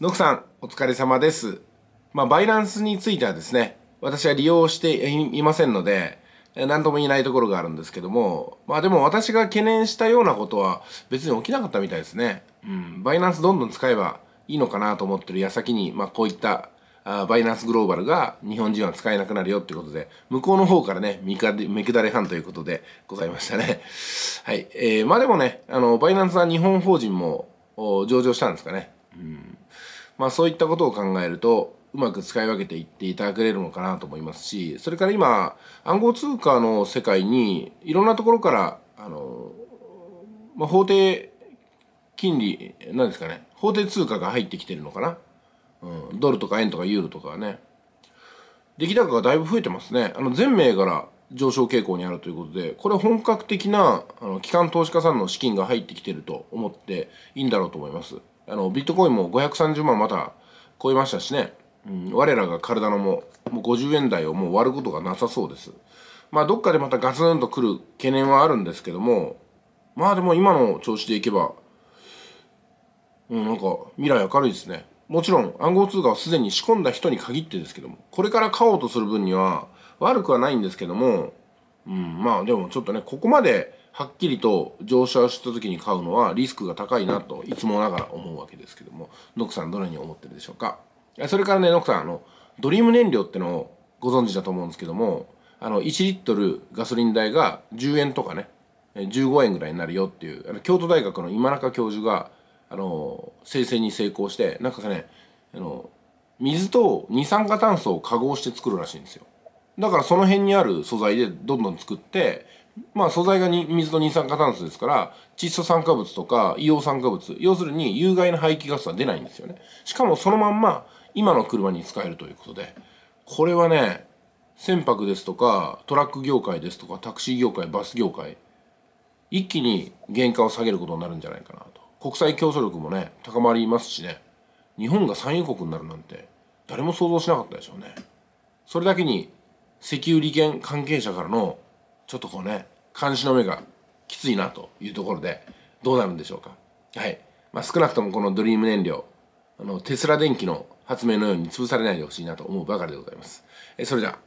ノクさん、お疲れ様です。まあ、バイナンスについてはですね、私は利用していませんので、何とも言えないところがあるんですけども、まあでも私が懸念したようなことは別に起きなかったみたいですね。うん、バイナンスどんどん使えばいいのかなと思ってる矢先に、まあこういったあバイナンスグローバルが日本人は使えなくなるよってことで、向こうの方からね、見か目下れ犯ということでございましたね。はい。えー、まあでもね、あの、バイナンスは日本法人も上場したんですかね。まあ、そういったことを考えるとうまく使い分けていっていただけれるのかなと思いますしそれから今暗号通貨の世界にいろんなところからあの、まあ、法定金利なんですかね法定通貨が入ってきてるのかな、うん、ドルとか円とかユーロとかはね出来高がだいぶ増えてますねあの全銘ら上昇傾向にあるということでこれ本格的なあの機関投資家さんの資金が入ってきてると思っていいんだろうと思います。あのビットコインも530万また超えましたしね、うん、我らが体のももう50円台をもう割ることがなさそうですまあどっかでまたガツンとくる懸念はあるんですけどもまあでも今の調子でいけばうんなんか未来明るいですねもちろん暗号通貨をすでに仕込んだ人に限ってですけどもこれから買おうとする分には悪くはないんですけどもうんまあでもちょっとねここまではっきりと乗車した時に買うのはリスクが高いなといつもながら思うわけですけどもノクさんどのように思ってるでしょうかそれからねノクさんあのドリーム燃料ってのをご存知だと思うんですけどもあの1リットルガソリン代が10円とかね15円ぐらいになるよっていうあの京都大学の今中教授があの生成に成功してなんかねあの水と二酸化炭素を化合して作るらしいんですよだからその辺にある素材でどんどん作ってまあ素材が水と二酸化炭素ですから窒素酸化物とか硫黄酸化物要するに有害な排気ガスは出ないんですよねしかもそのまんま今の車に使えるということでこれはね船舶ですとかトラック業界ですとかタクシー業界バス業界一気に原価を下げることになるんじゃないかなと国際競争力もね高まりますしね日本が産油国になるなんて誰も想像しなかったでしょうねそれだけに石油利権関係者からのちょっとこうね監視の目がきついなというところでどうなるんでしょうかはいまあ、少なくともこのドリーム燃料あのテスラ電機の発明のように潰されないでほしいなと思うばかりでございますえそれじゃ